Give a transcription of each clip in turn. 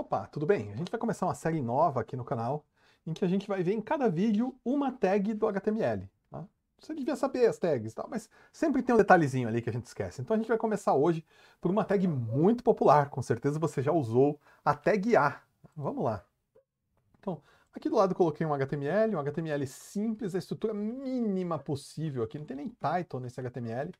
Opa, tudo bem? A gente vai começar uma série nova aqui no canal, em que a gente vai ver em cada vídeo uma tag do HTML. Tá? Você devia saber as tags e tal, mas sempre tem um detalhezinho ali que a gente esquece. Então a gente vai começar hoje por uma tag muito popular, com certeza você já usou, a tag A. Vamos lá. Então, aqui do lado coloquei um HTML, um HTML simples, a estrutura mínima possível aqui, não tem nem Python nesse HTML.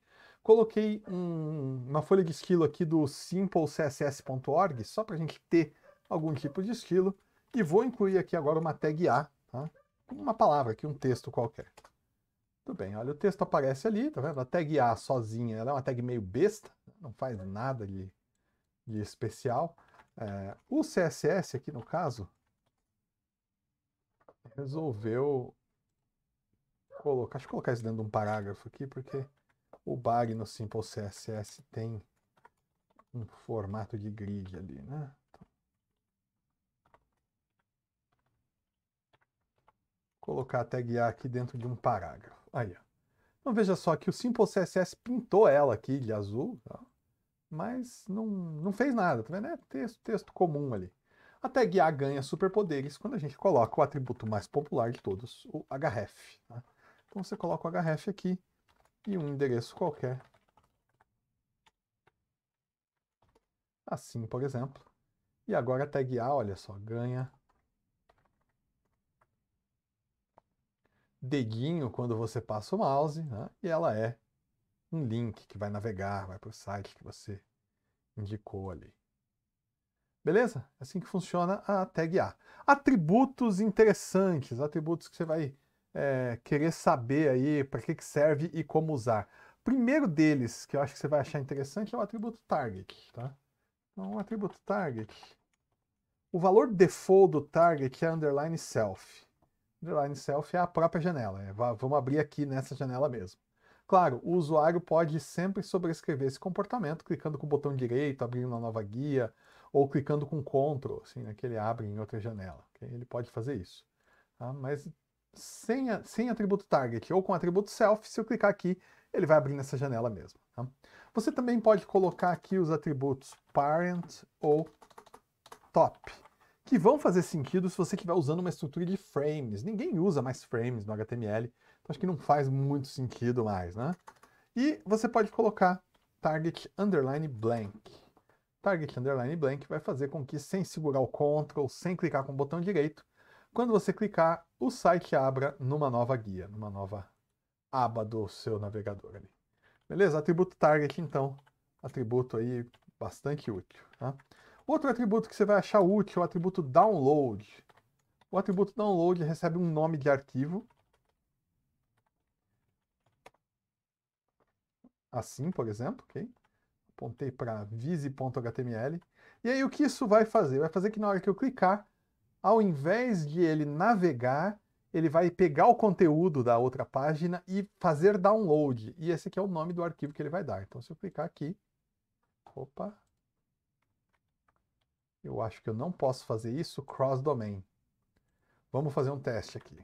Coloquei um, uma folha de estilo aqui do simplecss.org, só para a gente ter algum tipo de estilo, e vou incluir aqui agora uma tag A, tá? uma palavra aqui, um texto qualquer. Tudo bem, olha, o texto aparece ali, tá vendo? A tag A sozinha, ela é uma tag meio besta, não faz nada de, de especial. É, o CSS aqui, no caso, resolveu colocar, deixa eu colocar isso dentro de um parágrafo aqui, porque o bug no Simple CSS tem um formato de grid ali, né? colocar a tag A aqui dentro de um parágrafo. Aí, ó. Então veja só que o Simple CSS pintou ela aqui de azul, mas não, não fez nada, tá vendo? É texto, texto comum ali. A tag A ganha superpoderes quando a gente coloca o atributo mais popular de todos, o href. Tá? Então você coloca o href aqui e um endereço qualquer. Assim, por exemplo. E agora a tag A, olha só, ganha dedinho quando você passa o mouse, né? e ela é um link que vai navegar, vai para o site que você indicou ali. Beleza? É assim que funciona a tag A. Atributos interessantes, atributos que você vai é, querer saber aí para que, que serve e como usar. Primeiro deles, que eu acho que você vai achar interessante, é o atributo target, tá? Então, o atributo target. O valor default do target é underline self. Underline self é a própria janela. É, vamos abrir aqui nessa janela mesmo. Claro, o usuário pode sempre sobrescrever esse comportamento clicando com o botão direito, abrindo uma nova guia, ou clicando com Ctrl, assim, né, que ele abre em outra janela. Okay? Ele pode fazer isso. Tá? Mas sem, a, sem atributo target ou com atributo self, se eu clicar aqui, ele vai abrir nessa janela mesmo. Tá? Você também pode colocar aqui os atributos parent ou top que vão fazer sentido se você estiver usando uma estrutura de frames. Ninguém usa mais frames no HTML, então acho que não faz muito sentido mais, né? E você pode colocar target underline blank. Target underline blank vai fazer com que, sem segurar o Ctrl, sem clicar com o botão direito, quando você clicar, o site abra numa nova guia, numa nova aba do seu navegador ali. Beleza? Atributo target, então, atributo aí bastante útil. Tá? Outro atributo que você vai achar útil é o atributo download. O atributo download recebe um nome de arquivo. Assim, por exemplo, ok? Apontei para visi.html. E aí o que isso vai fazer? Vai fazer que na hora que eu clicar, ao invés de ele navegar, ele vai pegar o conteúdo da outra página e fazer download. E esse aqui é o nome do arquivo que ele vai dar. Então, se eu clicar aqui, opa, eu acho que eu não posso fazer isso cross-domain. Vamos fazer um teste aqui.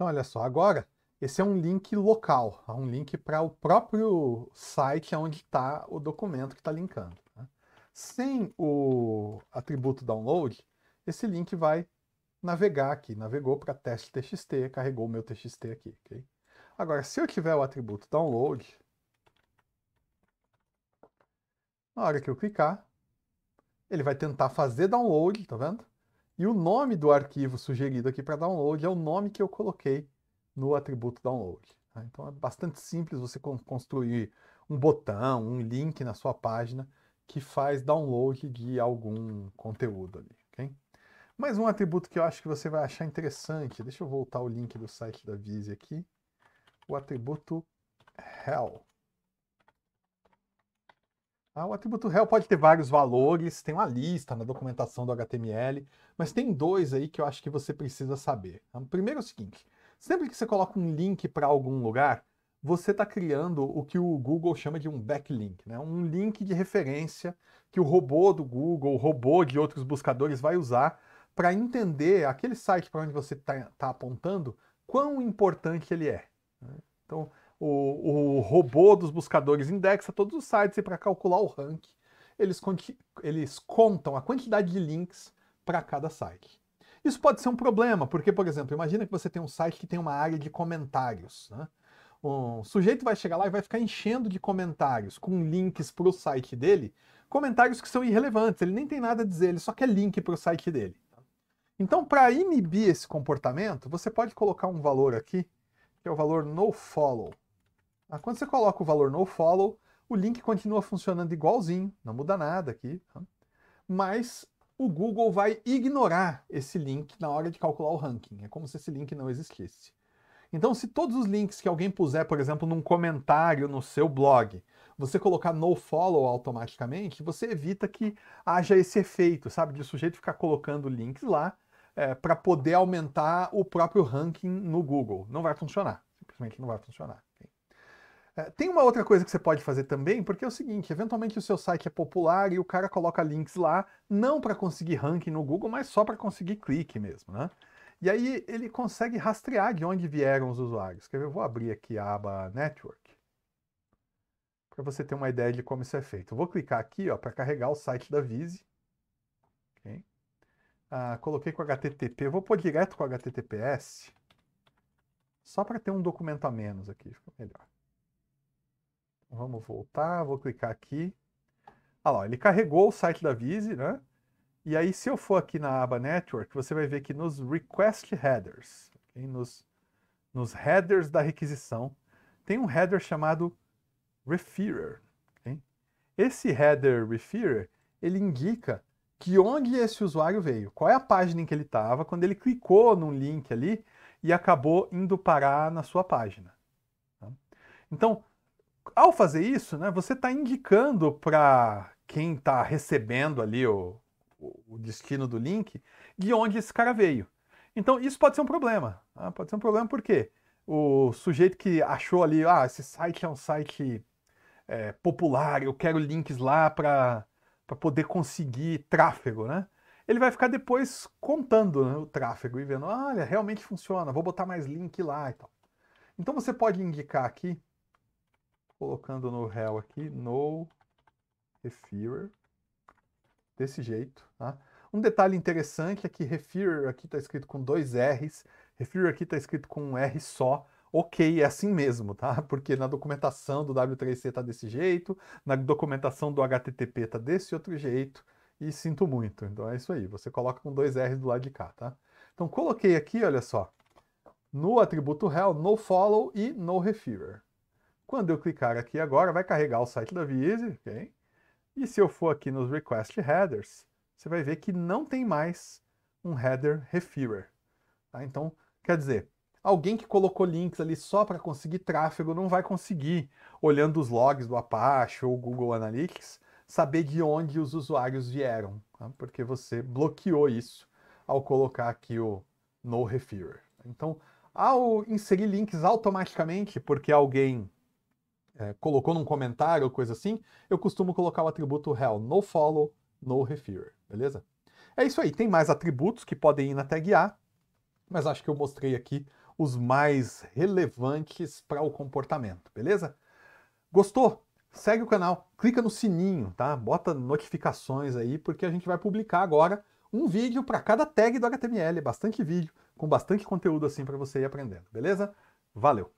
Então, olha só, agora esse é um link local, é um link para o próprio site onde está o documento que está linkando. Né? Sem o atributo download, esse link vai navegar aqui, navegou para teste.txt, carregou o meu txt aqui. Okay? Agora, se eu tiver o atributo download, na hora que eu clicar, ele vai tentar fazer download, tá vendo? E o nome do arquivo sugerido aqui para download é o nome que eu coloquei no atributo download. Tá? Então é bastante simples você construir um botão, um link na sua página que faz download de algum conteúdo ali. Okay? Mais um atributo que eu acho que você vai achar interessante, deixa eu voltar o link do site da Vise aqui, o atributo hell. Ah, o atributo real pode ter vários valores, tem uma lista na documentação do HTML, mas tem dois aí que eu acho que você precisa saber. O então, primeiro é o seguinte: sempre que você coloca um link para algum lugar, você está criando o que o Google chama de um backlink, né? um link de referência que o robô do Google, o robô de outros buscadores vai usar para entender aquele site para onde você está tá apontando, quão importante ele é. Né? Então, o, o robô dos buscadores indexa todos os sites e para calcular o rank, eles, eles contam a quantidade de links para cada site. Isso pode ser um problema, porque, por exemplo, imagina que você tem um site que tem uma área de comentários. Né? Um sujeito vai chegar lá e vai ficar enchendo de comentários com links para o site dele, comentários que são irrelevantes, ele nem tem nada a dizer, ele só quer link para o site dele. Então, para inibir esse comportamento, você pode colocar um valor aqui, que é o valor nofollow. Ah, quando você coloca o valor no follow, o link continua funcionando igualzinho, não muda nada aqui, tá? mas o Google vai ignorar esse link na hora de calcular o ranking. É como se esse link não existisse. Então, se todos os links que alguém puser, por exemplo, num comentário no seu blog, você colocar no follow automaticamente, você evita que haja esse efeito, sabe? De o sujeito ficar colocando links lá é, para poder aumentar o próprio ranking no Google. Não vai funcionar. Simplesmente não vai funcionar. É, tem uma outra coisa que você pode fazer também, porque é o seguinte: eventualmente o seu site é popular e o cara coloca links lá, não para conseguir ranking no Google, mas só para conseguir clique mesmo, né? E aí ele consegue rastrear de onde vieram os usuários. Quer ver? Eu vou abrir aqui a aba Network para você ter uma ideia de como isso é feito. Eu vou clicar aqui para carregar o site da Vise. Okay. Ah, coloquei com HTTP, vou pôr direto com HTTPS, só para ter um documento a menos aqui, fica melhor. Vamos voltar, vou clicar aqui. Ah lá, ele carregou o site da Vise, né? E aí, se eu for aqui na aba Network, você vai ver que nos Request Headers, okay? nos, nos headers da requisição, tem um header chamado Referrer. Okay? Esse header Referrer, ele indica de onde esse usuário veio, qual é a página em que ele estava, quando ele clicou num link ali e acabou indo parar na sua página. Tá? Então, ao fazer isso, né, você está indicando para quem está recebendo ali o, o destino do link de onde esse cara veio. Então, isso pode ser um problema. Né? Pode ser um problema porque o sujeito que achou ali, ah, esse site é um site é, popular, eu quero links lá para poder conseguir tráfego, né? Ele vai ficar depois contando né, o tráfego e vendo, olha, realmente funciona, vou botar mais link lá e tal. Então você pode indicar aqui colocando no réu aqui, no referrer, desse jeito, tá? Um detalhe interessante é que referrer aqui está escrito com dois R's, referrer aqui está escrito com um R só, ok, é assim mesmo, tá? Porque na documentação do W3C tá desse jeito, na documentação do HTTP tá desse outro jeito, e sinto muito. Então é isso aí, você coloca com dois R's do lado de cá, tá? Então coloquei aqui, olha só, no atributo real, no follow e no referrer. Quando eu clicar aqui agora, vai carregar o site da Vise, ok? E se eu for aqui nos Request Headers, você vai ver que não tem mais um header referrer. Tá? Então, quer dizer, alguém que colocou links ali só para conseguir tráfego não vai conseguir, olhando os logs do Apache ou Google Analytics, saber de onde os usuários vieram, tá? porque você bloqueou isso ao colocar aqui o no referrer. Então, ao inserir links automaticamente, porque alguém é, colocou num comentário ou coisa assim, eu costumo colocar o atributo hell no follow, no refer, beleza? É isso aí, tem mais atributos que podem ir na tag A, mas acho que eu mostrei aqui os mais relevantes para o comportamento, beleza? Gostou? Segue o canal, clica no sininho, tá? Bota notificações aí, porque a gente vai publicar agora um vídeo para cada tag do HTML, bastante vídeo, com bastante conteúdo assim para você ir aprendendo, beleza? Valeu!